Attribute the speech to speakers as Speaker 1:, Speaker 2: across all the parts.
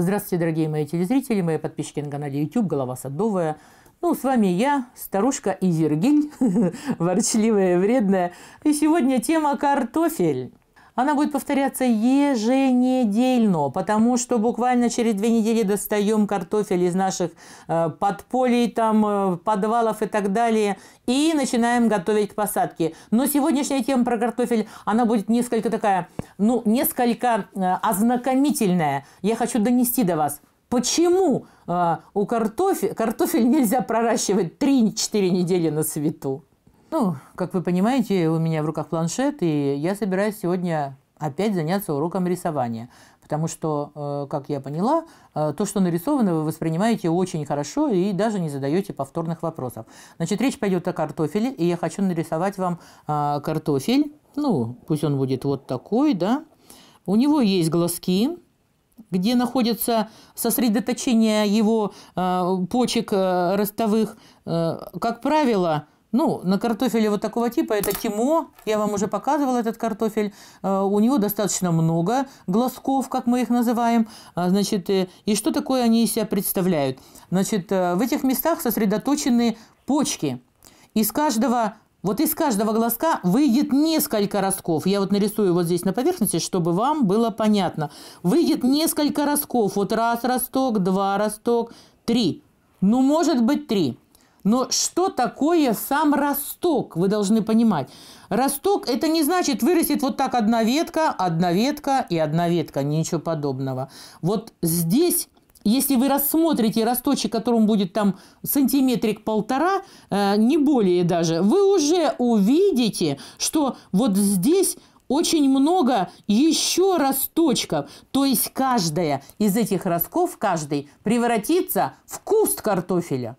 Speaker 1: Здравствуйте, дорогие мои телезрители, мои подписчики на канале YouTube «Голова садовая». Ну, с вами я, старушка Изергиль, ворчливая и вредная. И сегодня тема «Картофель». Она будет повторяться еженедельно, потому что буквально через две недели достаем картофель из наших э, подполей, там, э, подвалов и так далее, и начинаем готовить к посадке. Но сегодняшняя тема про картофель, она будет несколько такая, ну, несколько э, ознакомительная. Я хочу донести до вас. Почему э, у картофель, картофель нельзя проращивать 3-4 недели на свету? Ну, как вы понимаете, у меня в руках планшет, и я собираюсь сегодня опять заняться уроком рисования. Потому что, э, как я поняла, э, то, что нарисовано, вы воспринимаете очень хорошо и даже не задаете повторных вопросов. Значит, речь пойдет о картофеле, и я хочу нарисовать вам э, картофель. Ну, пусть он будет вот такой, да. У него есть глазки, где находится сосредоточение его почек ростовых. Как правило, ну, на картофеле вот такого типа, это тимо, я вам уже показывала этот картофель, э, у него достаточно много глазков, как мы их называем, а, значит, э, и что такое они из себя представляют? Значит, э, в этих местах сосредоточены почки, из каждого вот из каждого глазка выйдет несколько ростков. Я вот нарисую вот здесь на поверхности, чтобы вам было понятно. Выйдет несколько ростков. Вот раз росток, два росток, три. Ну, может быть, три. Но что такое сам росток, вы должны понимать. Росток – это не значит вырастет вот так одна ветка, одна ветка и одна ветка, ничего подобного. Вот здесь если вы рассмотрите росточек, которому будет там сантиметрик полтора, э, не более даже, вы уже увидите, что вот здесь очень много еще росточков. То есть каждая из этих ростков, каждый превратится в куст картофеля.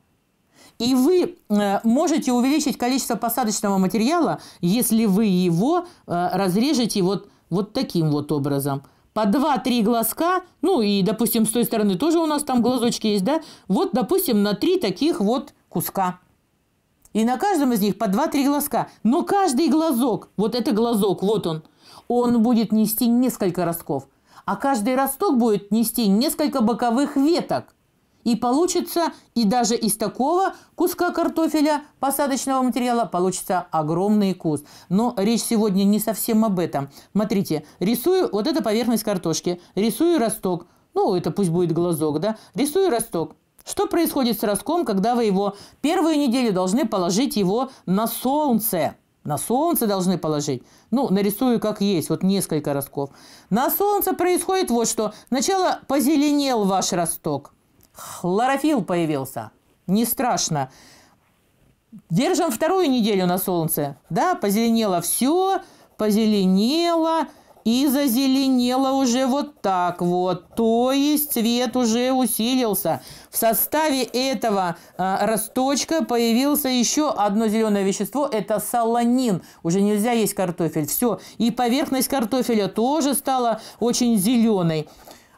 Speaker 1: И вы э, можете увеличить количество посадочного материала, если вы его э, разрежете вот, вот таким вот образом по 2-3 глазка, ну и, допустим, с той стороны тоже у нас там глазочки есть, да, вот, допустим, на 3 таких вот куска. И на каждом из них по 2-3 глазка. Но каждый глазок, вот это глазок, вот он, он будет нести несколько ростков. А каждый росток будет нести несколько боковых веток. И получится, и даже из такого куска картофеля, посадочного материала, получится огромный куст. Но речь сегодня не совсем об этом. Смотрите, рисую вот эта поверхность картошки, рисую росток. Ну, это пусть будет глазок, да? Рисую росток. Что происходит с ростком, когда вы его первую неделю должны положить его на солнце? На солнце должны положить. Ну, нарисую как есть, вот несколько ростков. На солнце происходит вот что. Сначала позеленел ваш росток – Хлорофилл появился. Не страшно. Держим вторую неделю на солнце. Да, позеленело все, позеленело и зазеленело уже вот так вот. То есть цвет уже усилился. В составе этого э, росточка появился еще одно зеленое вещество. Это солонин. Уже нельзя есть картофель. Все. И поверхность картофеля тоже стала очень зеленой.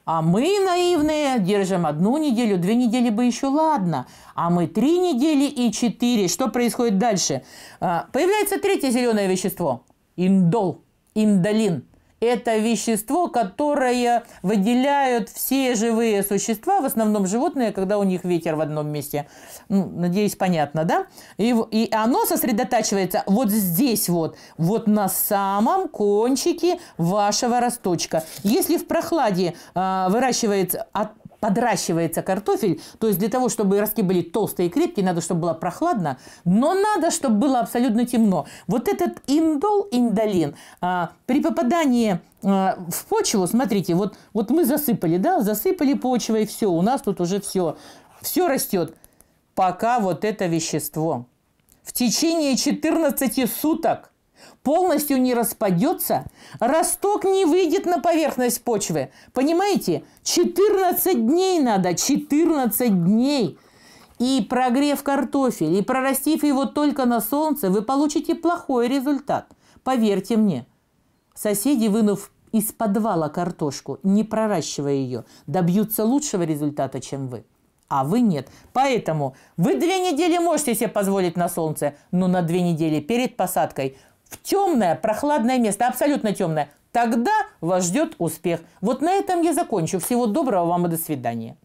Speaker 1: А мы, наивные, держим одну неделю, две недели бы еще ладно, а мы три недели и четыре. Что происходит дальше? А, появляется третье зеленое вещество – индол, индолин – это вещество, которое выделяют все живые существа, в основном животные, когда у них ветер в одном месте. Ну, надеюсь, понятно, да? И, и оно сосредотачивается вот здесь вот, вот на самом кончике вашего росточка. Если в прохладе э, выращивается от подращивается картофель. То есть для того, чтобы ростки были толстые и крепкие, надо, чтобы было прохладно, но надо, чтобы было абсолютно темно. Вот этот индол, индолин, а, при попадании а, в почву, смотрите, вот, вот мы засыпали, да, засыпали почвой, все, у нас тут уже все, все растет, пока вот это вещество в течение 14 суток полностью не распадется, росток не выйдет на поверхность почвы. Понимаете? 14 дней надо, 14 дней. И прогрев картофель, и прорастив его только на солнце, вы получите плохой результат. Поверьте мне. Соседи, вынув из подвала картошку, не проращивая ее, добьются лучшего результата, чем вы а вы нет. Поэтому вы две недели можете себе позволить на солнце, но на две недели перед посадкой в темное, прохладное место, абсолютно темное. Тогда вас ждет успех. Вот на этом я закончу. Всего доброго вам и до свидания.